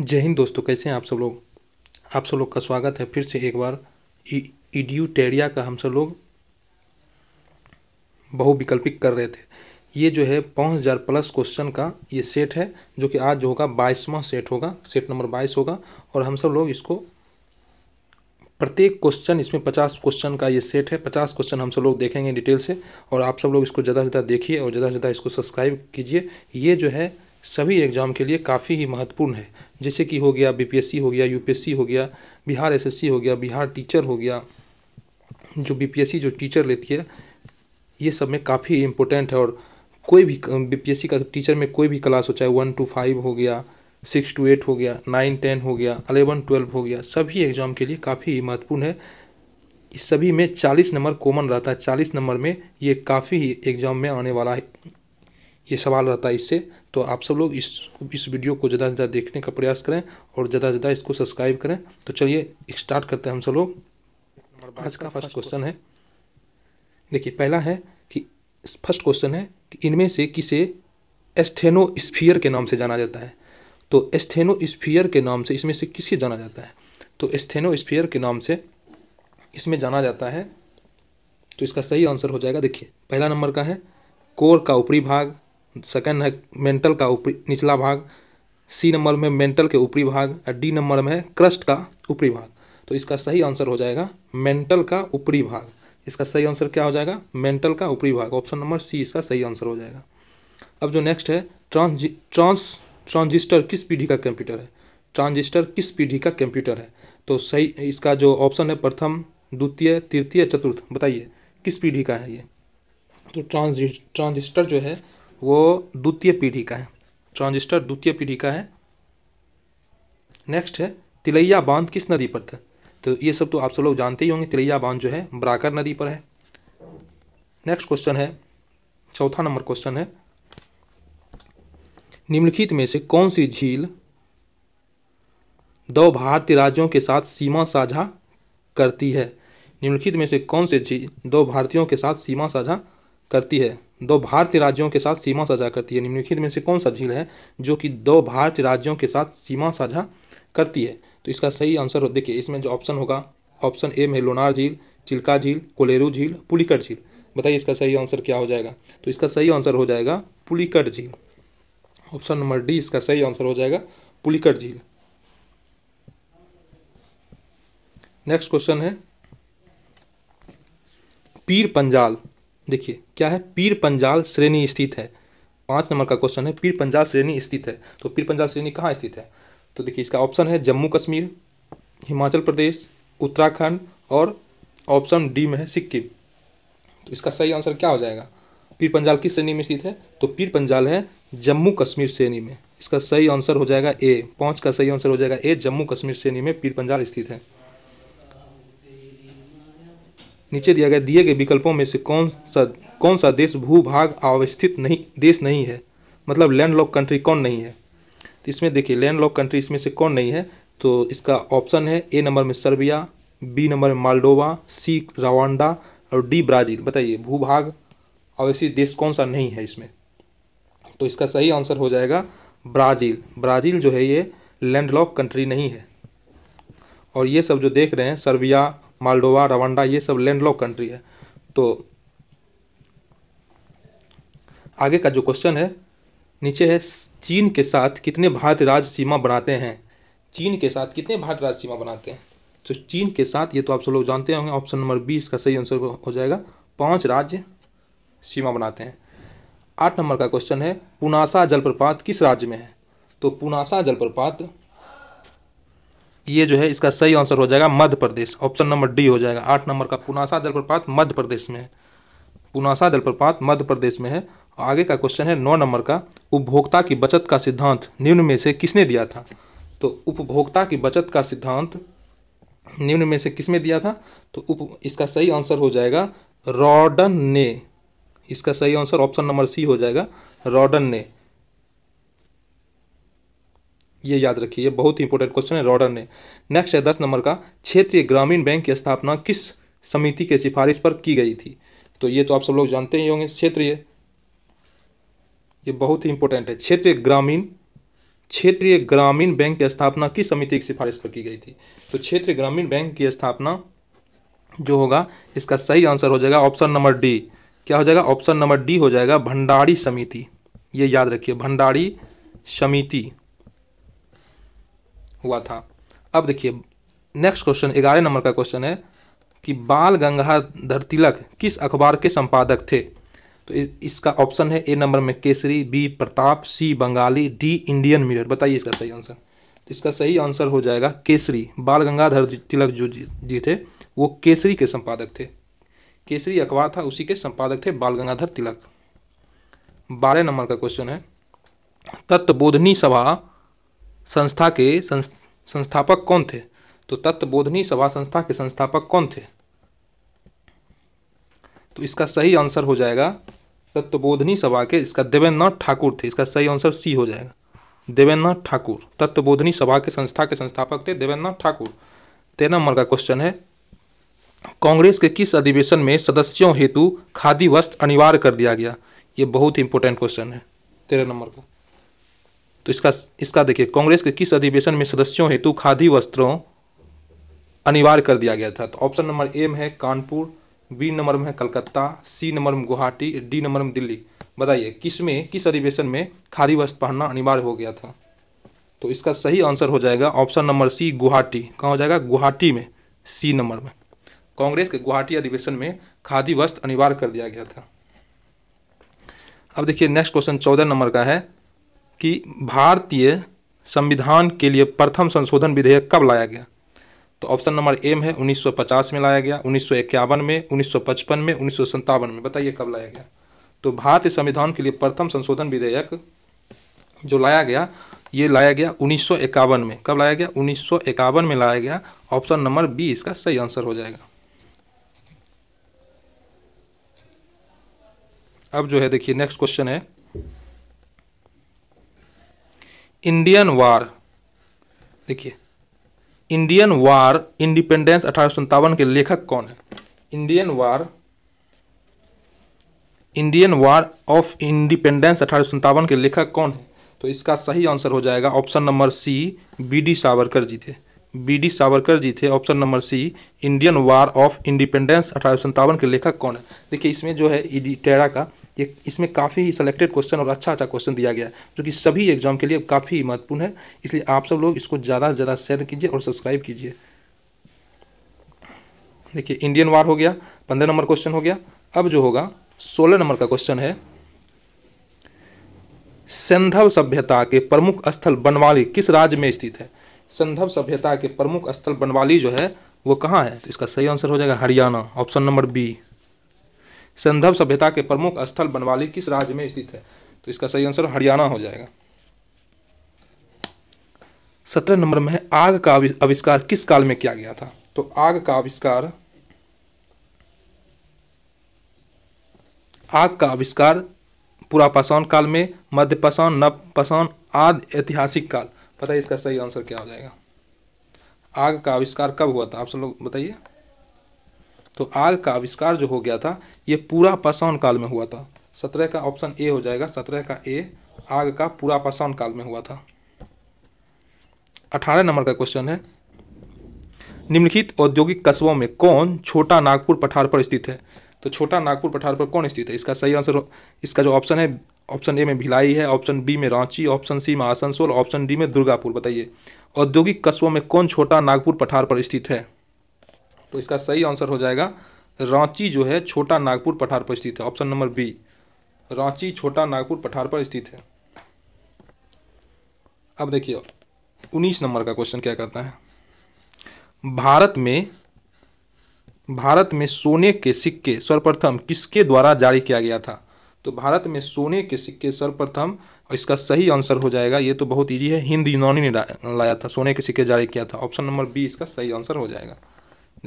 जय हिंद दोस्तों कैसे हैं आप सब लोग आप सब लोग का स्वागत है फिर से एक बार इडियूटेरिया का हम सब लोग बहुविकल्पिक कर रहे थे ये जो है पाँच हज़ार प्लस क्वेश्चन का ये सेट है जो कि आज जो होगा बाईसवा सेट होगा सेट नंबर बाईस होगा और हम सब लोग इसको प्रत्येक क्वेश्चन इसमें पचास क्वेश्चन का ये सेट है पचास क्वेश्चन हम सब लोग देखेंगे डिटेल से और आप सब लोग इसको ज़्यादा से ज़्यादा देखिए और ज़्यादा से ज़्यादा इसको सब्सक्राइब कीजिए ये जो है सभी एग्ज़ाम के लिए काफ़ी ही महत्वपूर्ण है जैसे कि हो गया बीपीएससी हो गया यूपीएससी हो गया बिहार एसएससी हो गया बिहार टीचर हो गया जो बीपीएससी जो टीचर लेती है ये सब में काफ़ी इम्पोर्टेंट है और कोई भी बीपीएससी का टीचर में कोई भी क्लास हो चाहे वन टू फाइव हो गया सिक्स टू एट हो गया नाइन टेन हो गया अलेवन ट्वेल्व हो गया सभी एग्ज़ाम के लिए काफ़ी महत्वपूर्ण है इस सभी में चालीस नंबर कॉमन रहता है चालीस नंबर में ये काफ़ी ही एग्ज़ाम में आने वाला है ये सवाल रहता है इससे तो आप सब लोग इस इस वीडियो को ज़्यादा से ज़्यादा देखने का प्रयास करें और ज़्यादा से ज़्यादा इसको सब्सक्राइब करें तो चलिए स्टार्ट करते हैं हम सब लोग आज का फर्स्ट क्वेश्चन है देखिए पहला है कि फर्स्ट क्वेश्चन है कि इनमें से किसे एस्थेनो स्फीयर के नाम से जाना जाता है तो एस्थेनो स्फीयर के नाम से इसमें से किसे जाना जाता है तो एस्थेनो स्फीयर के नाम से इसमें जाना जाता है तो इसका सही आंसर हो जाएगा देखिए पहला नंबर का है कोर का ऊपरी भाग सेकेंड है मेंटल का ऊपरी निचला भाग सी नंबर में मेंटल के ऊपरी भाग और डी नंबर में है क्रस्ट का ऊपरी भाग तो इसका सही आंसर हो जाएगा मेंटल का ऊपरी भाग इसका सही आंसर क्या हो जाएगा मेंटल का ऊपरी भाग ऑप्शन नंबर सी इसका सही आंसर हो जाएगा अब जो नेक्स्ट है ट्रांस ट्रांस ट्रांजिस्टर किस पीढ़ी का कंप्यूटर है ट्रांजिस्टर किस पीढ़ी का कंप्यूटर है तो सही इसका जो ऑप्शन है प्रथम द्वितीय तृतीय चतुर्थ बताइए किस पीढ़ी का है ये तो ट्रांजि ट्रांजिस्टर जो है वो द्वितीय पीढ़ी का है ट्रांजिस्टर द्वितीय पीढ़ी का है नेक्स्ट है तिलैया बांध किस नदी पर था तो ये सब तो आप सब लोग जानते ही होंगे तिलैया बांध जो है बराकर नदी पर है नेक्स्ट क्वेश्चन है चौथा नंबर क्वेश्चन है निम्नलिखित में से कौन सी झील दो भारतीय राज्यों के साथ सीमा साझा करती है निम्नलिखित में से कौन सी झील दो भारतीयों के साथ सीमा साझा करती है दो भारतीय राज्यों के साथ सीमा साझा करती है निम्नलिखित में से कौन सा झील है जो कि दो भारतीय राज्यों के साथ सीमा साझा करती है तो इसका सही आंसर हो देखिए इसमें जो ऑप्शन होगा ऑप्शन ए में लोनार झील चिल्का झील कोलेरू झील पुलिकट झील बताइए इसका सही आंसर क्या हो जाएगा तो इसका सही आंसर हो जाएगा पुलिकट झील ऑप्शन नंबर डी इसका सही आंसर हो जाएगा पुलिकट झील नेक्स्ट क्वेश्चन है पीर पंजाल देखिए क्या है पीर पंजाल श्रेणी स्थित है पाँच नंबर का क्वेश्चन है पीर पंजाल श्रेणी स्थित है तो पीर पंजाल श्रेणी कहाँ स्थित है तो देखिए इसका ऑप्शन है जम्मू कश्मीर हिमाचल प्रदेश उत्तराखंड और ऑप्शन डी में है सिक्किम तो इसका सही आंसर क्या हो जाएगा पीर पंजाल किस श्रेणी में स्थित है तो पीर पंजाल है जम्मू कश्मीर श्रेणी में इसका सही आंसर हो जाएगा ए पाँच का सही आंसर हो जाएगा ए जम्मू कश्मीर श्रेणी में पीर पंजाल स्थित है नीचे दिया गया दिए गए विकल्पों में से कौन सा कौन सा देश भूभाग अवस्थित नहीं देश नहीं है मतलब लैंड लॉक कंट्री कौन नहीं है तो इसमें देखिए लैंड लॉक कंट्री इसमें से कौन नहीं है तो इसका ऑप्शन है ए नंबर में सर्बिया बी नंबर में मालडोवा सी रवांडा और डी ब्राज़ील बताइए भूभाग अवस्थित देश कौन सा नहीं है इसमें तो इसका सही आंसर हो जाएगा ब्राज़ील ब्राज़ील जो है ये लैंडलॉक कंट्री नहीं है और ये सब जो देख रहे हैं सर्बिया मालडोवा रवांडा ये सब लैंड लॉक कंट्री है तो आगे का जो क्वेश्चन है नीचे है चीन के साथ कितने भारत राज्य सीमा बनाते हैं चीन के साथ कितने भारत राज्य सीमा बनाते हैं तो चीन के साथ ये तो आप सब लोग जानते होंगे ऑप्शन नंबर बीस का सही आंसर हो जाएगा पांच राज्य सीमा बनाते हैं आठ नंबर का क्वेश्चन है पुनासा जलप्रपात किस राज्य में है तो पुनासा जलप्रपात ये जो है इसका सही आंसर हो जाएगा Madhya Pradesh option number D हो जाएगा आठ नंबर का पुनासा जलप्रपात मध्य प्रदेश में है पुनासा जलप्रपात मध्य प्रदेश में है आगे का क्वेश्चन है नौ नंबर का उपभोक्ता की बचत का सिद्धांत निम्न में से किसने दिया था तो उपभोक्ता की बचत का सिद्धांत निम्न में से किसने दिया था तो उप इसका सही आंसर हो जाएगा रॉडन ने इसका सही आंसर ऑप्शन नंबर सी हो जाएगा रॉडन ने ये याद रखिए ये बहुत ही इंपॉर्टेंट क्वेश्चन है रॉडर ने नेक्स्ट है दस नंबर का क्षेत्रीय ग्रामीण बैंक की स्थापना किस समिति के सिफारिश पर की गई थी तो ये तो आप सब लोग जानते ही होंगे क्षेत्रीय ये बहुत ही इंपॉर्टेंट है क्षेत्रीय ग्रामीण क्षेत्रीय ग्रामीण बैंक की स्थापना किस समिति की सिफारिश पर की गई थी तो क्षेत्रीय ग्रामीण बैंक की स्थापना जो होगा इसका सही आंसर हो जाएगा ऑप्शन नंबर डी क्या हो जाएगा ऑप्शन नंबर डी हो जाएगा भंडारी समिति ये याद रखिए भंडारी समिति हुआ था अब देखिए नेक्स्ट क्वेश्चन ग्यारह नंबर का क्वेश्चन है कि बाल गंगाधर तिलक किस अखबार के संपादक थे तो इस, इसका ऑप्शन है ए नंबर में Kesari B Pratap C Bengali D Indian Mirror बताइए इसका सही आंसर तो इसका सही आंसर हो जाएगा केसरी बाल गंगाधर तिलक जो जी थे वो केसरी के संपादक थे केसरी अखबार था उसी के संपादक थे बाल गंगाधर तिलक बारह नंबर का क्वेश्चन है तत्वबोधनी सभा संस्था के संस्, संस्थापक कौन थे तो तत्वबोधनी सभा संस्था के संस्थापक कौन थे तो इसका सही आंसर हो जाएगा तत्वबोधनी सभा के इसका देवेंद्रनाथ ठाकुर थे इसका सही आंसर सी हो जाएगा देवेंद्रनाथ ठाकुर तत्वबोधनी सभा के संस्था के संस्थापक थे देवेंद्रनाथ ठाकुर तेरह नंबर का क्वेश्चन है कांग्रेस के किस अधिवेशन में सदस्यों हेतु खादी वस्त्र अनिवार्य कर दिया गया ये बहुत ही इंपॉर्टेंट क्वेश्चन है तेरह नंबर का तो इसका इसका देखिए कांग्रेस के किस अधिवेशन में सदस्यों हेतु खादी वस्त्रों अनिवार्य कर दिया गया था तो ऑप्शन नंबर ए में है कानपुर बी नंबर में है कलकत्ता सी नंबर में गुवाहाटी डी नंबर में दिल्ली बताइए किस में किस अधिवेशन में खादी वस्त्र पहनना अनिवार्य हो गया था तो इसका सही आंसर हो जाएगा ऑप्शन नंबर सी गुवाहाटी कहाँ हो जाएगा गुवाहाटी में सी नंबर में कांग्रेस के गुवाहाटी अधिवेशन में खादी वस्त्र अनिवार्य कर दिया गया था अब देखिए नेक्स्ट क्वेश्चन चौदह नंबर का है कि भारतीय संविधान के लिए प्रथम संशोधन विधेयक कब लाया गया तो ऑप्शन नंबर एम है 1950 में लाया गया उन्नीस में 1955 में उन्नीस में बताइए कब लाया गया तो भारतीय संविधान के लिए प्रथम संशोधन विधेयक जो लाया गया ये लाया गया उन्नीस में कब लाया गया उन्नीस में लाया गया ऑप्शन नंबर बी इसका सही आंसर हो जाएगा अब जो है देखिए नेक्स्ट क्वेश्चन है इंडियन वार देखिए इंडियन वार इंडिपेंडेंस अठारह के लेखक कौन है Indian war Indian war of independence अठारह के लेखक कौन है तो इसका सही आंसर हो जाएगा option number C B D Savarkar ji थे बी डी सावरकर जी थे option number C Indian war of independence अठारह के लेखक कौन है देखिए इसमें जो है ईडी e टेरा का ये इसमें काफ़ी ही सेलेक्टेड क्वेश्चन और अच्छा अच्छा क्वेश्चन दिया गया है जो कि सभी एग्जाम के लिए काफ़ी महत्वपूर्ण है इसलिए आप सब लोग इसको ज़्यादा से ज़्यादा शेयर कीजिए और सब्सक्राइब कीजिए देखिए इंडियन वार हो गया पंद्रह नंबर क्वेश्चन हो गया अब जो होगा सोलह नंबर का क्वेश्चन है संधव सभ्यता के प्रमुख स्थल बनवाली किस राज्य में स्थित है संधव सभ्यता के प्रमुख स्थल बनवाली जो है वो कहाँ है तो इसका सही आंसर हो जाएगा हरियाणा ऑप्शन नंबर बी संधव सभ्यता के प्रमुख स्थल बनवाली किस राज्य में स्थित है तो इसका सही आंसर हरियाणा हो जाएगा सत्रह नंबर में आग का आविष्कार किस काल में किया गया था तो आग का आविष्कार आग का आविष्कार पूरा पाषाण काल में मध्य पाषाण नव आदि ऐतिहासिक काल पता है इसका सही आंसर क्या हो जाएगा आग का आविष्कार कब हुआ था आप सब लोग बताइए तो आग का आविष्कार जो हो गया था ये पूरा पाषाण काल में हुआ था सत्रह का ऑप्शन ए हो जाएगा सत्रह का ए आग का पूरा पाषाण काल में हुआ था अठारह नंबर का क्वेश्चन है निम्नलिखित औद्योगिक कस्बों में कौन छोटा नागपुर पठार पर स्थित है तो छोटा नागपुर पठार पर कौन स्थित है इसका सही आंसर इसका जो ऑप्शन है ऑप्शन ए में भिलाई है ऑप्शन बी में रांची ऑप्शन सी में आसनसोल ऑप्शन डी में दुर्गापुर बताइए औद्योगिक कस्बों में कौन छोटा नागपुर पठार पर स्थित है तो इसका सही आंसर हो जाएगा रांची जो है छोटा नागपुर पठार पर स्थित है ऑप्शन नंबर बी रांची छोटा नागपुर पठार पर स्थित है अब देखिए उन्नीस नंबर का क्वेश्चन क्या कहता है भारत में भारत में सोने के सिक्के सर्वप्रथम किसके द्वारा जारी किया गया था तो भारत में सोने के सिक्के सर्वप्रथम और इसका सही आंसर हो जाएगा ये तो बहुत ईजी है हिंद यूनानी ने लाया था सोने के सिक्के जारी किया था ऑप्शन नंबर बी इसका सही आंसर हो जाएगा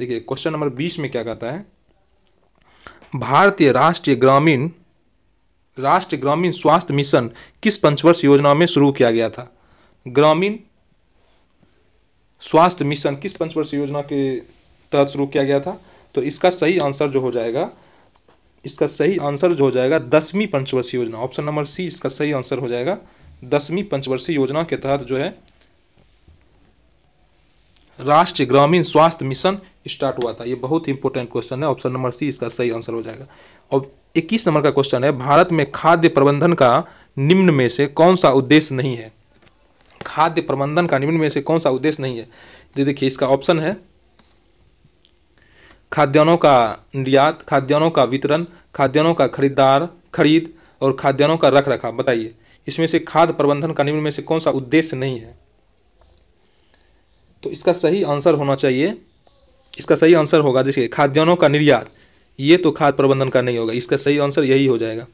देखिए क्वेश्चन नंबर बीस में क्या कहता है भारतीय राष्ट्रीय ग्रामीण राष्ट्रीय ग्रामीण स्वास्थ्य मिशन किस पंचवर्ष योजना में शुरू किया गया था ग्रामीण स्वास्थ्य मिशन किस पंचवर्ष योजना के तहत शुरू किया गया था तो इसका सही आंसर जो हो जाएगा इसका सही आंसर जो हो जाएगा दसवीं पंचवर्षीय योजना ऑप्शन नंबर सी इसका सही आंसर हो जाएगा दसवीं पंचवर्षीय योजना के तहत जो है राष्ट्रीय ग्रामीण स्वास्थ्य मिशन स्टार्ट हुआ था ये बहुत ही इंपॉर्टेंट क्वेश्चन है ऑप्शन नंबर सी इसका सही आंसर हो जाएगा और इक्कीस नंबर का क्वेश्चन है भारत में खाद्य प्रबंधन का निम्न में से कौन सा उद्देश्य नहीं है खाद्य प्रबंधन का निम्न में से कौन सा उद्देश्य नहीं है तो देखिए इसका ऑप्शन है खाद्यान्नों का निर्यात खाद्यान्नों का वितरण खाद्यान्नों का खरीदार खरीद और खाद्यान्नों का रख रखाव बताइए इसमें से खाद्य प्रबंधन का निम्न में से कौन सा उद्देश्य नहीं है तो इसका सही आंसर होना चाहिए इसका सही आंसर होगा देखिए खाद्यान्नों का निर्यात ये तो खाद्य प्रबंधन का नहीं होगा इसका सही आंसर यही हो जाएगा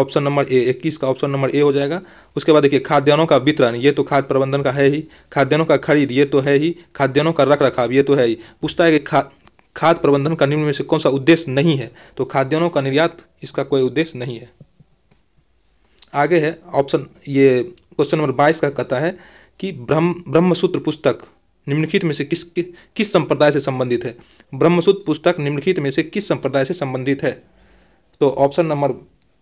ऑप्शन नंबर ए इक्कीस का ऑप्शन नंबर ए हो जाएगा उसके बाद देखिए खाद्यान्नों का वितरण ये तो खाद प्रबंधन का है ही खाद्यान्नों का खरीद ये तो है ही खाद्यान्नों का रख रखाव ये तो है ही पूछता है कि खा खाद प्रबंधन का निम्न में से कौन सा उद्देश्य नहीं है तो खाद्यान्नों का निर्यात इसका कोई उद्देश्य नहीं है आगे है ऑप्शन ये क्वेश्चन नंबर बाईस का कहता है कि ब्रह्म ब्रह्मसूत्र पुस्तक निम्नलिखित में से किस किस संप्रदाय से संबंधित है ब्रह्मसूत्र पुस्तक निम्नलिखित में से किस संप्रदाय से संबंधित है तो ऑप्शन नंबर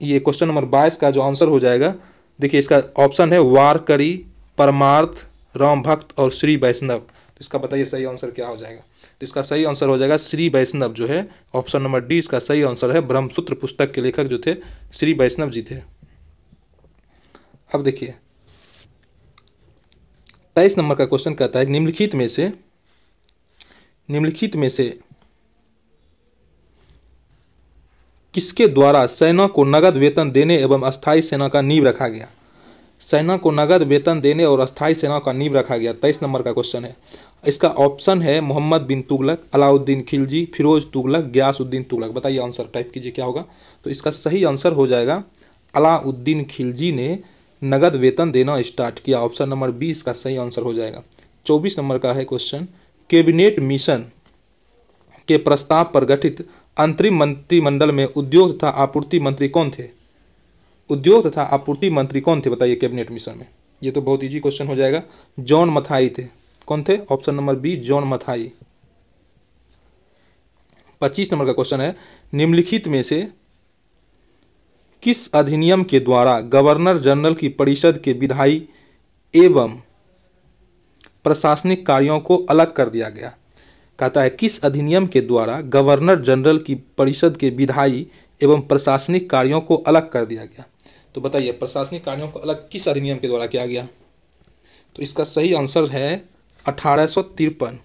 ये क्वेश्चन नंबर बाईस का जो आंसर हो जाएगा देखिए इसका ऑप्शन है वारकरी परमार्थ राम भक्त और श्री वैष्णव तो इसका बताइए सही आंसर क्या हो जाएगा तो इसका सही आंसर हो जाएगा श्री वैष्णव जो है ऑप्शन नंबर डी इसका सही आंसर है ब्रह्मसूत्र पुस्तक के लेखक जो थे श्री वैष्णव जी थे अब देखिए तेईस नंबर का क्वेश्चन कहता है निम्नलिखित में से निम्नलिखित में से किसके द्वारा सेना को नगद वेतन देने एवं अस्थायी सेना का नींव रखा गया सेना को नगद वेतन देने और अस्थायी सेना का नींव रखा गया तेईस नंबर का क्वेश्चन है इसका ऑप्शन है मोहम्मद बिन तुगलक अलाउद्दीन खिलजी फिरोज तुगलक ग्यासुद्दीन तुगलक बताइए आंसर टाइप कीजिए क्या होगा तो इसका सही आंसर हो जाएगा अलाउद्दीन खिलजी ने नगद वेतन देना स्टार्ट किया ऑप्शन नंबर बी इसका सही आंसर हो जाएगा चौबीस नंबर का है क्वेश्चन कैबिनेट मिशन के प्रस्ताव पर गठित अंतरिम मंत्रिमंडल में उद्योग तथा आपूर्ति मंत्री कौन थे उद्योग तथा आपूर्ति मंत्री कौन थे बताइए कैबिनेट मिशन में ये तो बहुत इजी क्वेश्चन हो जाएगा जॉन मथाई थे कौन थे option number B John Mathai पच्चीस नंबर का क्वेश्चन है निम्नलिखित में से किस अधिनियम के द्वारा गवर्नर जनरल की परिषद के विधायी एवं प्रशासनिक कार्यों को अलग कर दिया गया कहता है किस अधिनियम के द्वारा गवर्नर जनरल की परिषद के विधायी एवं प्रशासनिक कार्यों को अलग कर दिया गया तो बताइए प्रशासनिक कार्यों को अलग किस अधिनियम के द्वारा किया गया तो इसका सही आंसर है अठारह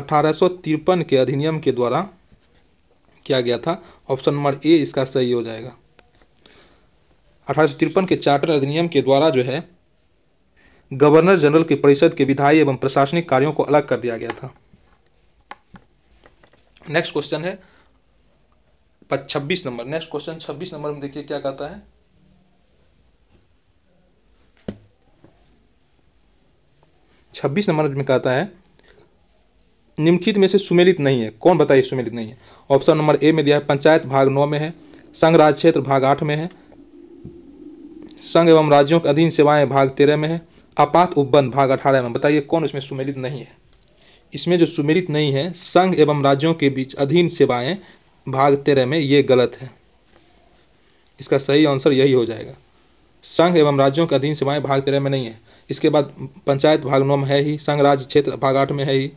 अठारह के अधिनियम के द्वारा किया गया था ऑप्शन नंबर ए इसका सही हो जाएगा अठारह के चार्टर अधिनियम के द्वारा जो है गवर्नर जनरल की परिषद के विधायी एवं प्रशासनिक कार्यों को अलग कर दिया गया था नेक्स्ट क्वेश्चन है छब्बीस नंबर नेक्स्ट क्वेश्चन छब्बीस नंबर में देखिए क्या कहता है छब्बीस नंबर में कहता है निम्नलिखित में से सुमेलित नहीं है कौन बताइए सुमेलित नहीं है ऑप्शन नंबर ए में दिया है पंचायत भाग नौ में है संघ राज क्षेत्र भाग आठ में है संघ एवं राज्यों के अधीन सेवाएं भाग तेरह में है आपात उपबंध भाग अठारह में बताइए कौन उसमें सुमेलित नहीं है इसमें जो सुमेलित नहीं है संघ एवं राज्यों के बीच अधीन सेवाएं भाग तेरह में ये गलत है इसका सही आंसर यही हो जाएगा संघ एवं राज्यों के अधीन सेवाएं भाग तेरह में नहीं है इसके बाद पंचायत भाग नौ में है ही संघ राज्य क्षेत्र भाग आठ में है ही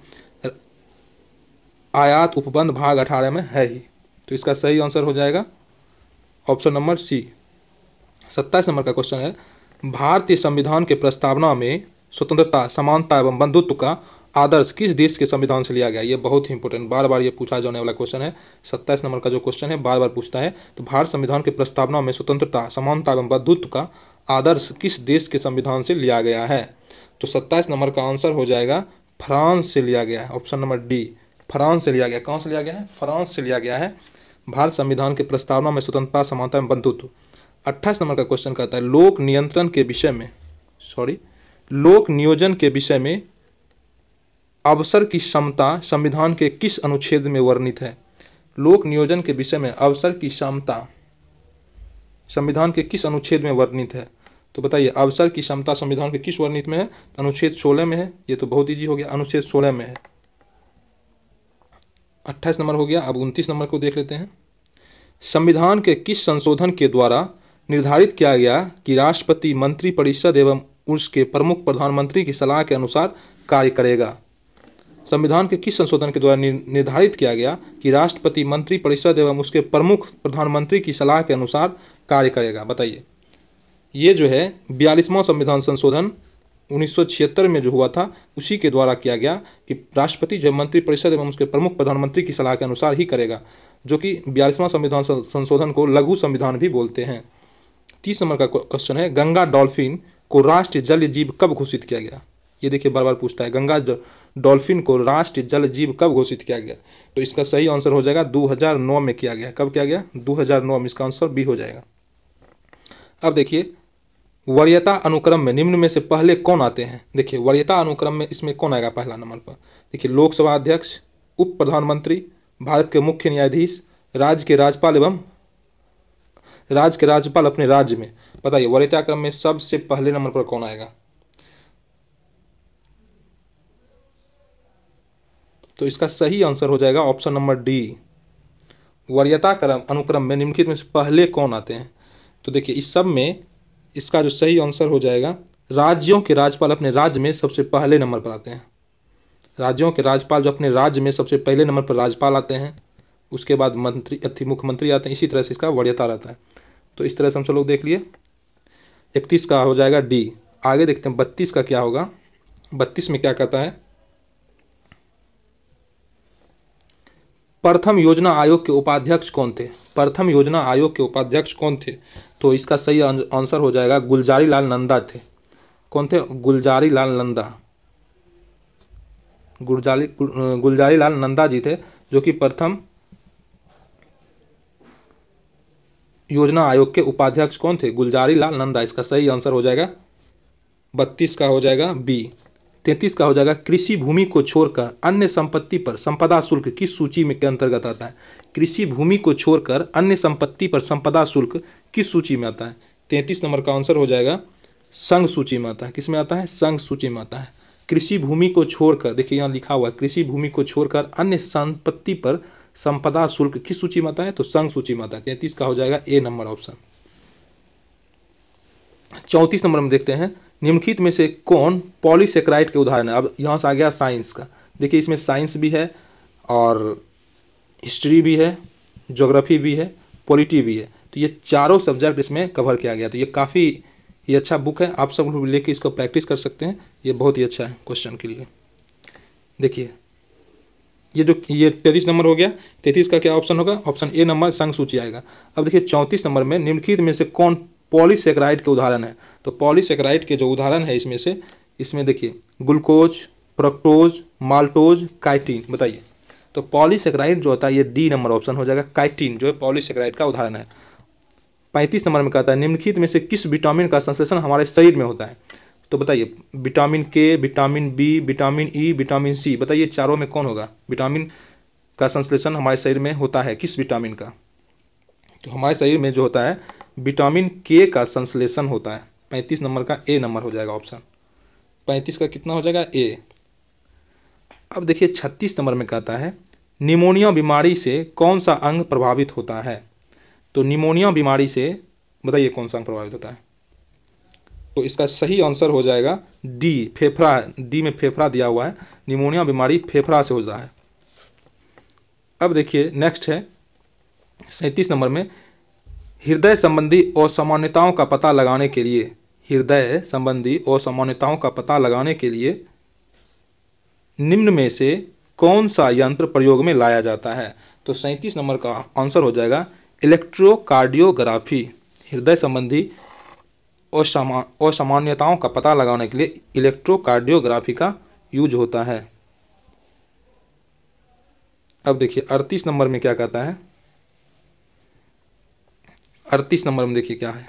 आयात उपबंध भाग अठारह में है ही तो इसका सही आंसर हो जाएगा ऑप्शन नंबर सी सत्ताईस नंबर का क्वेश्चन है भारतीय संविधान के प्रस्तावना में स्वतंत्रता समानता एवं बंधुत्व का आदर्श किस देश के संविधान से लिया गया ये बहुत ही इंपॉर्टेंट बार बार ये पूछा जाने वाला क्वेश्चन है सत्ताईस नंबर का जो क्वेश्चन है बार बार पूछता है तो भारत संविधान के प्रस्तावना में स्वतंत्रता समानता एवं बंधुत्व का आदर्श किस देश के संविधान से लिया गया है तो सत्ताईस नंबर का आंसर हो जाएगा फ्रांस से लिया गया है ऑप्शन नंबर डी फ्रांस से लिया गया कहाँ से लिया गया है फ्रांस से लिया गया है भारत संविधान के प्रस्तावना में स्वतंत्रता समानता एवं बंधुत्व अट्ठाईस नंबर का क्वेश्चन कहता है लोक नियंत्रण के विषय में सॉरी लोक नियोजन के विषय में अवसर की क्षमता संविधान के किस अनुच्छेद में वर्णित है लोक नियोजन के विषय में अवसर की क्षमता संविधान के किस अनुच्छेद में वर्णित है तो बताइए अवसर की क्षमता संविधान के किस वर्णित में है तो अनुच्छेद सोलह में है ये तो बहुत ईजी हो गया अनुच्छेद सोलह में है अट्ठाईस नंबर हो गया अब उनतीस नंबर को देख लेते हैं संविधान के किस संशोधन के द्वारा निर्धारित किया गया कि राष्ट्रपति मंत्रिपरिषद एवं उसके प्रमुख प्रधानमंत्री की सलाह के अनुसार कार्य करेगा संविधान के किस संशोधन के द्वारा निर्धारित किया गया कि राष्ट्रपति मंत्रिपरिषद एवं उसके प्रमुख प्रधानमंत्री की सलाह के अनुसार कार्य करेगा बताइए ये जो है बयालीसवां संविधान संशोधन 1976 में जो हुआ था उसी के द्वारा किया गया कि राष्ट्रपति जो मंत्रिपरिषद एवं उसके प्रमुख प्रधानमंत्री की सलाह के अनुसार ही करेगा जो कि बयालीसवां संविधान संशोधन को लघु संविधान भी बोलते हैं तीस नंबर का क्वेश्चन है गंगा डॉल्फिन को राष्ट्रीय जल जीव कब घोषित किया गया ये देखिए बार बार पूछता है गंगा डॉल्फिन को राष्ट्रीय जल जीव कब घोषित किया गया तो इसका सही आंसर हो जाएगा 2009 में किया गया कब किया गया 2009 में इसका आंसर बी हो जाएगा अब देखिए वरीयता अनुक्रम में निम्न में से पहले कौन आते हैं देखिए वरीयता अनुक्रम में इसमें कौन आएगा पहला नंबर पर देखिए लोकसभा अध्यक्ष उप प्रधानमंत्री भारत के मुख्य न्यायाधीश राज्य के राज्यपाल एवं राज्य के राज्यपाल अपने राज्य में बताइए वरीयता क्रम में सबसे पहले नंबर पर कौन आएगा तो इसका सही आंसर हो जाएगा ऑप्शन नंबर डी वरीयता क्रम अनुक्रम में निम्नलिखित में से पहले कौन आते हैं तो देखिए इस सब में इसका जो सही आंसर हो जाएगा राज्यों के राज्यपाल अपने राज्य में सबसे पहले नंबर पर आते हैं राज्यों के राज्यपाल जो अपने राज्य में सबसे पहले नंबर पर राज्यपाल आते हैं उसके बाद मंत्री अति मुख्यमंत्री आते हैं इसी तरह से इसका वरीयता रहता है तो इस तरह से हम सब लोग देख लिए इकतीस का हो जाएगा डी आगे देखते हैं बत्तीस का क्या होगा बत्तीस में क्या कहता है प्रथम योजना आयोग के उपाध्यक्ष कौन थे प्रथम योजना आयोग के उपाध्यक्ष कौन थे तो इसका सही आंसर हो जाएगा गुलजारी लाल नंदा थे कौन थे गुलजारी लाल नंदा गुलजारी गुलजारी लाल नंदा जी थे जो कि प्रथम योजना आयोग के उपाध्यक्ष कौन थे गुलजारी लाल नंदा इसका सही आंसर हो जाएगा बत्तीस का हो जाएगा बी तैंतीस का हो जाएगा कृषि भूमि को छोड़कर अन्य संपत्ति पर संपदा शुल्क किस सूची में के अंतर्गत आता है कृषि भूमि को छोड़कर अन्य संपत्ति पर संपदा शुल्क किस सूची में आता है तैंतीस नंबर का आंसर हो जाएगा संघ सूची में आता है किस में आता है संघ सूची में आता है कृषि भूमि को छोड़कर देखिए यहाँ लिखा हुआ है कृषि भूमि को छोड़कर अन्य संपत्ति पर संपदा शुल्क किस सूची में आता है तो संघ सूची में आता है तैंतीस का हो जाएगा ए नंबर ऑप्शन चौंतीस नंबर में देखते हैं निम्नलिखित में से कौन पॉलीसेक्राइड के उदाहरण है अब यहाँ से आ गया साइंस का देखिए इसमें साइंस भी है और हिस्ट्री भी है जोग्राफी भी है पॉलिटी भी है तो ये चारों सब्जेक्ट इसमें कवर किया गया तो ये काफ़ी ये अच्छा बुक है आप सब लोग लेके इसको प्रैक्टिस कर सकते हैं ये बहुत ही अच्छा है क्वेश्चन के लिए देखिए ये जो ये तैतीस नंबर हो गया तैतीस का क्या ऑप्शन होगा ऑप्शन ए नंबर संघ सूची आएगा अब देखिए चौंतीस नंबर में निम्नलिखित में से कौन पॉलीसेक्राइड के उदाहरण है तो पॉलीसेक्राइड के जो उदाहरण है इसमें से इसमें देखिए ग्लूकोज प्रोक्टोज माल्टोज काइटीन बताइए तो पॉलीसेक्राइड जो होता है ये डी नंबर ऑप्शन हो जाएगा काइटीन जो है पॉलीसेक्राइड का उदाहरण है पैंतीस नंबर में कहता है निम्नलिखित में से किस विटामिन का संश्लेषण हमारे शरीर में होता है तो बताइए vitamin K vitamin B vitamin E vitamin C बताइए चारों में कौन होगा विटामिन का संश्लेषण हमारे शरीर में होता है किस विटामिन का तो हमारे शरीर में जो होता है विटामिन के का संश्लेषण होता है पैंतीस नंबर का ए नंबर हो जाएगा ऑप्शन पैंतीस का कितना हो जाएगा ए अब देखिए छत्तीस नंबर में कहता है निमोनिया बीमारी से कौन सा अंग प्रभावित होता है तो निमोनिया बीमारी से बताइए कौन सा अंग प्रभावित होता है तो इसका सही आंसर हो जाएगा डी फेफड़ा डी में फेफड़ा दिया हुआ है निमोनिया बीमारी फेफड़ा से हो है अब देखिए नेक्स्ट है सैंतीस नंबर में हृदय संबंधी असामान्यताओं का पता लगाने के लिए हृदय संबंधी असामान्यताओं का पता लगाने के लिए निम्न में से कौन सा यंत्र प्रयोग में लाया जाता है तो सैंतीस नंबर का आंसर हो जाएगा इलेक्ट्रोकार्डियोग्राफी हृदय संबंधी और असामान्यताओं का पता लगाने के लिए इलेक्ट्रोकार्डियोग्राफी का यूज होता है अब देखिए अड़तीस नंबर में क्या कहता है अड़तीस नंबर में देखिए क्या है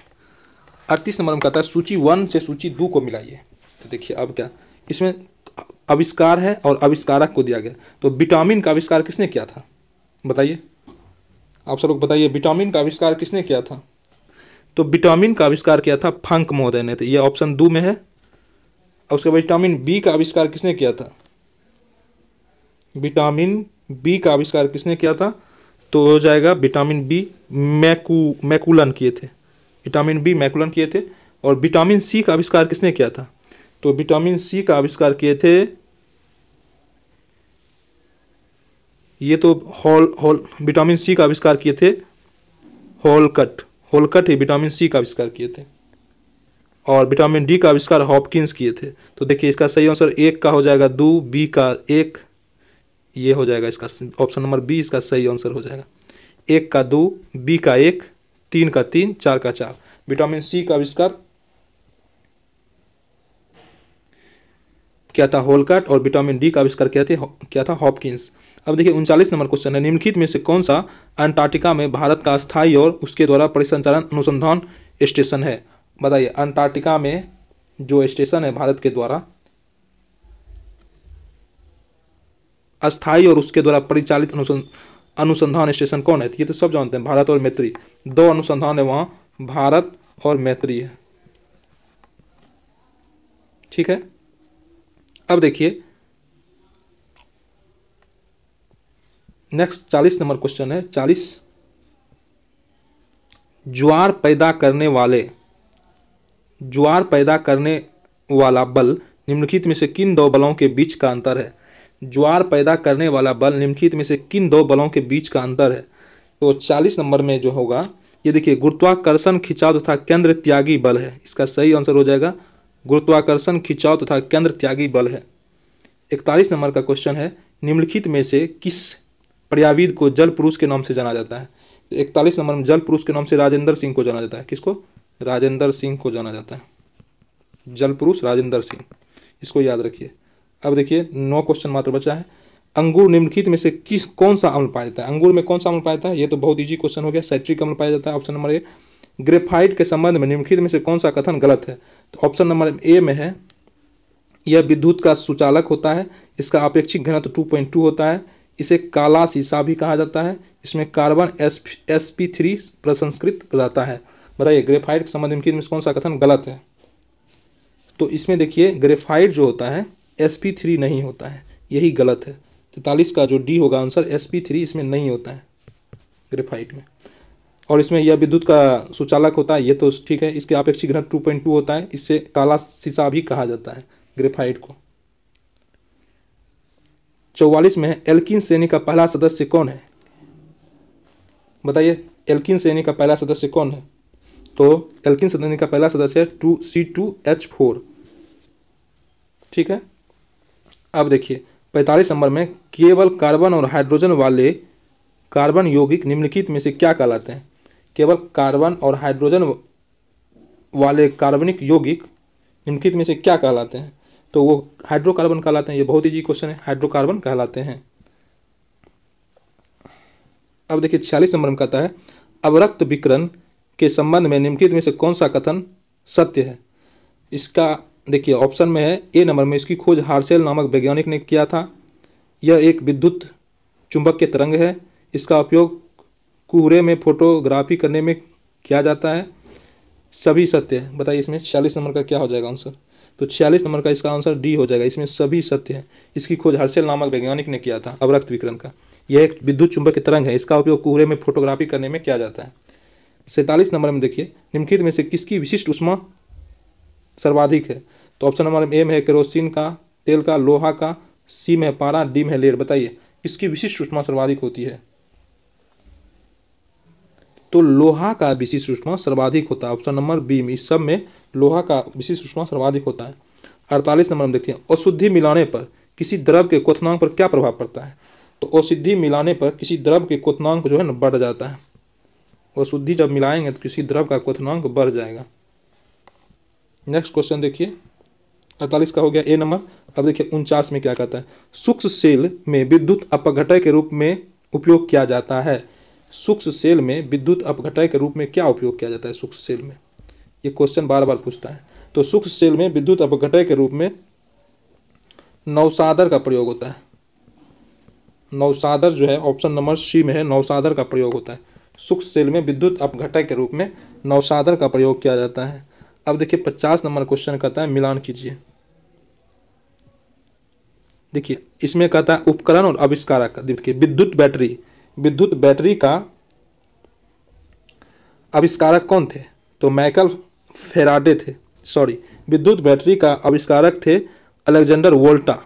अड़तीस नंबर में कहता है सूची वन से सूची दो को मिलाइए तो देखिए अब क्या इसमें आविष्कार है और आविष्कारक को दिया गया तो विटामिन का आविष्कार किसने किया था बताइए आप सब लोग बताइए विटामिन का आविष्कार किसने किया था तो विटामिन का आविष्कार किया था फंक महोदय ने तो यह ऑप्शन दो में है और उसके बाद विटामिन बी का आविष्कार किसने किया था विटामिन बी का आविष्कार किसने किया था तो हो जाएगा विटामिन बी मैकू मैकुलन किए थे विटामिन बी मैकुलन किए थे और विटामिन सी का आविष्कार किसने किया था तो विटामिन सी का आविष्कार किए थे ये तो हॉल हॉल विटामिन सी का आविष्कार किए थे हॉलकट होलकट ही विटामिन सी का आविष्कार किए थे और विटामिन डी का आविष्कार हॉपकिंस किए थे तो देखिए इसका सही आंसर एक का हो जाएगा दो बी का एक ये हो जाएगा इसका ऑप्शन नंबर बी इसका सही आंसर हो जाएगा एक का दो बी का एक तीन का तीन चार का चार विटामिन सी का आविष्कार क्या था होलकट और विटामिन डी का आविष्कार क्या थे क्या था हॉपकिंस अब देखिए उनचालीस नंबर क्वेश्चन है निम्नलिखित में से कौन सा अंटार्कटिका में भारत का स्थायी और उसके द्वारा परिसंचालन अनुसंधान स्टेशन है बताइए अंटार्कटिका में जो स्टेशन है भारत के द्वारा अस्थाई और उसके द्वारा परिचालित अनुसंधान स्टेशन कौन है तो ये तो सब जानते हैं भारत और मैत्री दो अनुसंधान है वहां भारत और मैत्री है ठीक है अब देखिए नेक्स्ट चालीस नंबर क्वेश्चन है चालीस ज्वार पैदा करने वाले ज्वार पैदा करने वाला बल निम्नलिखित में से किन दो बलों के बीच का अंतर है ज्वार पैदा करने वाला बल निम्नलिखित में से किन दो बलों के बीच का अंतर है तो चालीस नंबर में जो होगा ये देखिए गुरुत्वाकर्षण खिंचाव तथा केंद्र त्यागी बल है इसका सही आंसर हो जाएगा गुरुत्वाकर्षण खिंचाव तथा केंद्र त्यागी बल है इकतालीस नंबर का क्वेश्चन है निम्नलिखित में से किस प्रयावीद को जल पुरुष के नाम से जाना जाता है इकतालीस नंबर में जल पुरुष के नाम से राजेंद्र सिंह को जाना जाता है किसको राजेंद्र सिंह को जाना जाता है जल पुरुष राजेंद्र सिंह इसको याद रखिए अब देखिए नौ क्वेश्चन मात्र बचा है अंगूर निम्नलिखित में से किस कौन सा अम्ल पाया जाता है अंगूर में कौन सा अम्ल पाया जाता है ये तो बहुत ईजी क्वेश्चन हो गया सैट्रिक अम्ल पाया जाता है ऑप्शन नंबर ए ग्रेफाइट के संबंध में निम्नलिखित में से कौन सा कथन गलत है तो ऑप्शन नंबर ए में है यह विद्युत का सुचालक होता है इसका अपेक्षिक घनत्व टू पॉइंट टू होता है इसे काला शीशा भी कहा जाता है इसमें carbon S S P three प्रसंस्कृत रहता है बताइए ग्रेफाइट के संबंध में कौन सा कथन गलत है तो इसमें देखिए ग्रेफाइट जो होता है एस पी थ्री नहीं होता है यही गलत है तैतालीस का जो डी होगा आंसर एस पी थ्री इसमें नहीं होता है ग्रेफाइट में और इसमें यह विद्युत का सुचालक होता है ये तो ठीक है इसके अपेक्षी घनत्व टू पॉइंट टू होता है इससे काला शीशा भी कहा जाता है ग्रेफाइट को चौवालीस में एल्किन श्रेणी का पहला सदस्य कौन है बताइए एल्किन श्रेणी का पहला सदस्य कौन है तो एल्किन श्रेणी का पहला सदस्य है two C two H four ठीक है अब देखिए पैंतालीस नंबर में केवल कार्बन और हाइड्रोजन वाले कार्बन यौगिक निम्नलिखित में से क्या कहलाते हैं केवल कार्बन और हाइड्रोजन वाले कार्बनिक यौगिक निम्नलिखित में से क्या कहलाते हैं तो वो हाइड्रोकार्बन कहलाते हैं ये बहुत ईजी क्वेश्चन है हाइड्रोकार्बन कहलाते हैं अब देखिए छियालीस नंबर में कहता है अवरक्त विकरण के संबंध में निम्नलिखित में से कौन सा कथन सत्य है इसका देखिए ऑप्शन में है ए नंबर में इसकी खोज हार्सेल नामक वैज्ञानिक ने किया था यह एक विद्युत चुंबक के तरंग है इसका उपयोग कुहरे में फोटोग्राफी करने में किया जाता है सभी सत्य है बताइए इसमें छियालीस नंबर का क्या हो जाएगा आंसर तो छियालीस नंबर का इसका आंसर डी हो जाएगा इसमें सभी सत्य है इसकी खोज हर्षेल नामक वैज्ञानिक ने किया था अवरक्त विकरण का यह एक विद्युत चुंबक की तरंग है इसका उपयोग कोहरे में फोटोग्राफी करने में किया जाता है सैंतालीस नंबर में देखिए निम्नलिखित में से किसकी विशिष्ट उष्मा सर्वाधिक है तो ऑप्शन नंबर ए में है केरोसिन का तेल का लोहा का सी में पारा डी में लेर बताइए इसकी विशिष्ट उष्मा सर्वाधिक होती है तो लोहा का विशिष्ट सूषमा सर्वाधिक होता है ऑप्शन नंबर बी में इस सब में लोहा का विशिष्ट सूषमा सर्वाधिक होता है अड़तालीस नंबर हम देखते हैं अशुद्धि मिलाने पर किसी द्रव के क्वनांक पर क्या प्रभाव पड़ता है तो अशुद्धि मिलाने पर किसी द्रव के क्वनांक जो है ना बढ़ जाता है अशुद्धि जब मिलाएंगे तो किसी द्रव का क्वनांक बढ़ जाएगा नेक्स्ट क्वेश्चन देखिए अड़तालीस का हो गया ए नंबर अब देखिए उनचास में क्या कहता है सूक्ष्म सेल में विद्युत अपघटय के रूप में उपयोग किया जाता है सूक्ष्म सेल में विद्युत अपघटय के रूप में क्या उपयोग किया जाता है सूक्ष्म सेल में ये क्वेश्चन बार बार पूछता है तो सूक्ष्म सेल में विद्युत अपघटय के रूप में नौसादर का प्रयोग होता है नौसादर जो है ऑप्शन नंबर सी में है नौसादर का प्रयोग होता है सूक्ष्म सेल में विद्युत अपघटक के रूप में नौसादर का प्रयोग किया जाता है अब देखिए पचास नंबर क्वेश्चन कहता है मिलान कीजिए देखिए इसमें कहता है उपकरण और आविष्कारक देखिए विद्युत बैटरी विद्युत बैटरी का आविष्कारक कौन थे तो माइकल फेराडे थे सॉरी विद्युत बैटरी का आविष्कारक थे अलेक्जेंडर वोल्टा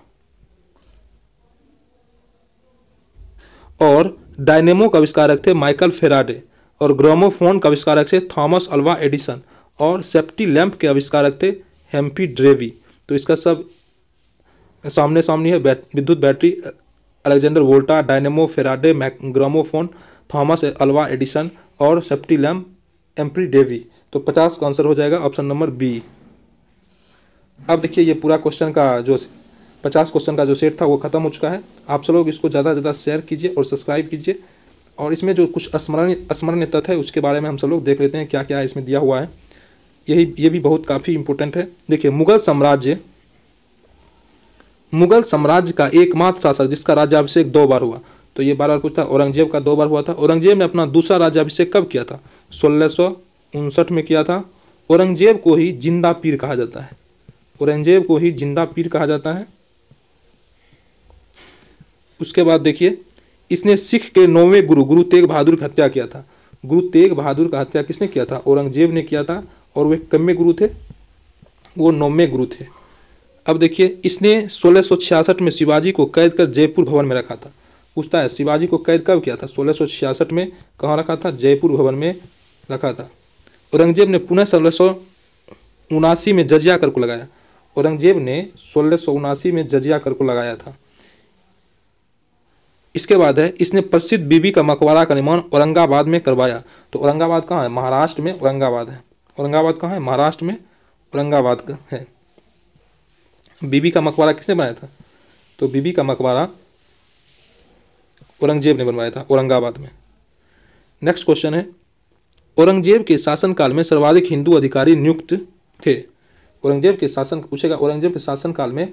और डायनेमो का आविष्कारक थे माइकल फेराडे और ग्रोमोफोन का आविष्कारक थे थॉमस अल्वा एडिसन और सेफ्टी लैंप के आविष्कारक थे हेम्पी ड्रेवी तो इसका सब सामने सामने है विद्युत battery Alexander Volta dynamo Faraday gramophone Thomas Alva Edison और सेप्टिलम एम्प्री डेवी तो पचास का आंसर हो जाएगा ऑप्शन नंबर बी अब देखिए ये पूरा क्वेश्चन का जो पचास क्वेश्चन का जो सेट था वो खत्म हो चुका है आप सब लोग इसको ज़्यादा से ज़्यादा शेयर कीजिए और सब्सक्राइब कीजिए और इसमें जो कुछ स्मरणीय स्मरणीय तथ्य है उसके बारे में हम सब लोग देख लेते हैं क्या क्या इसमें दिया हुआ है यही ये भी बहुत काफ़ी इंपॉर्टेंट है देखिए मुगल साम्राज्य मुगल साम्राज्य का एकमात्र शासक जिसका राज्याभिषेक दो बार हुआ तो ये बार बार पूछता औरंगजेब का दो बार हुआ था औरंगजेब ने अपना दूसरा राज्याभिषेक कब किया था सोलह में किया था औरंगजेब को ही जिंदा पीर कहा जाता है औरंगजेब को ही जिंदा पीर कहा जाता है उसके बाद देखिए इसने सिख के नौवें गुरु गुरु तेग बहादुर की हत्या किया था गुरु तेग बहादुर का हत्या किसने किया था औरंगजेब ने किया था और वे कम्मे गुरु थे वो नौवें गुरु थे अब देखिए इसने सोलह में शिवाजी को कैद कर जयपुर भवन में रखा था पूछता है शिवाजी को कैद कब किया था सोलह में कहाँ रखा था जयपुर भवन में रखा था औरंगजेब ने पुनः सोलह में जजिया कर को लगाया औरंगजेब ने सोलह में जजिया कर को लगाया था इसके बाद है इसने प्रसिद्ध बीबी का मकबरा का निर्माण औरंगाबाद में करवाया तो औरंगाबाद कहाँ है महाराष्ट्र में औरंगाबाद है औरंगाबाद कहाँ है महाराष्ट्र में औरंगाबाद है बीबी का मकबरा किसने बनाया था तो बीबी का मकबरा औरंगजेब ने बनवाया था औरंगाबाद में नेक्स्ट क्वेश्चन है औरंगजेब के शासनकाल में सर्वाधिक हिंदू अधिकारी नियुक्त थे औरंगजेब के शासन पूछेगा औरंगजेब के शासनकाल में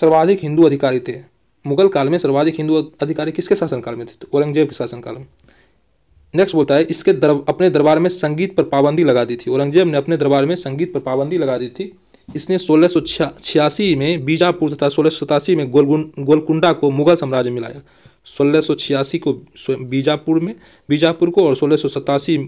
सर्वाधिक हिंदू अधिकारी थे मुगल काल में सर्वाधिक हिंदू अधिकारी किसके शासनकाल में थे तो औरंगजेब के शासनकाल में नेक्स्ट बोलता है इसके दर, अपने दरबार में संगीत पर पाबंदी लगा दी थी औरंगजेब ने अपने दरबार में संगीत पर पाबंदी लगा दी थी इसने सोलह सौ छियासी में बीजापुर तथा सोलह सौ सतासी में गोलकुंडा को मुगल साम्राज्य मिलाया सोलह सौ छियासी को बीजापुर में बीजापुर को और सोलह सौ सतासी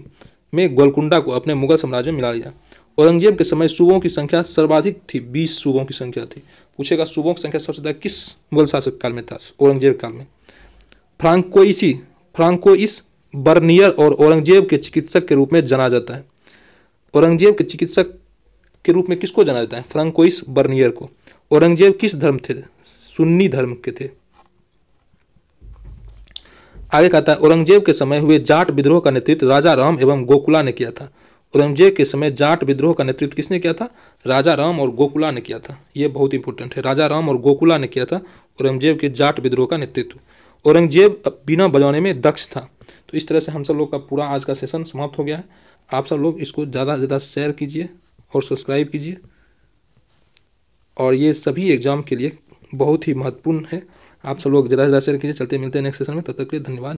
में गोलकुंडा को अपने मुगल साम्राज्य में मिला लिया औरंगजेब के समय सूबों की संख्या सर्वाधिक थी बीस सूबों की संख्या थी पूछेगा सूबों की संख्या सबसे ज़्यादा किस मुगल शासक काल में था औरंगजेब काल में फ्रांकोइसी फ्रांकोइस बर्नियर और औरंगजेब के चिकित्सक के रूप में जाना जाता है औरंगजेब के चिकित्सक के रूप में किसको जाना जाता है फ्रांकोइस बर्नियर को औरंगजेब किस धर्म थे सुन्नी धर्म के थे आगे कहता है औरंगजेब के समय हुए जाट विद्रोह का नेतृत्व राजा राम एवं गोकुला ने किया था औरंगजेब के समय जाट विद्रोह का नेतृत्व किसने किया था राजा राम और गोकुला ने किया था यह बहुत इंपॉर्टेंट है राजा राम और गोकुला ने किया था औरंगजेब के जाट विद्रोह का नेतृत्व औरंगजेब बिना बजाने में दक्ष था तो इस तरह से हम सब लोग का पूरा आज का सेशन समाप्त हो गया है आप सब लोग इसको ज़्यादा से ज़्यादा शेयर कीजिए और सब्सक्राइब कीजिए और ये सभी एग्ज़ाम के लिए बहुत ही महत्वपूर्ण है आप सब लोग जरा जरा शेयर कीजिए चलते मिलते हैं नेक्स्ट सेशन में तब तक के लिए धन्यवाद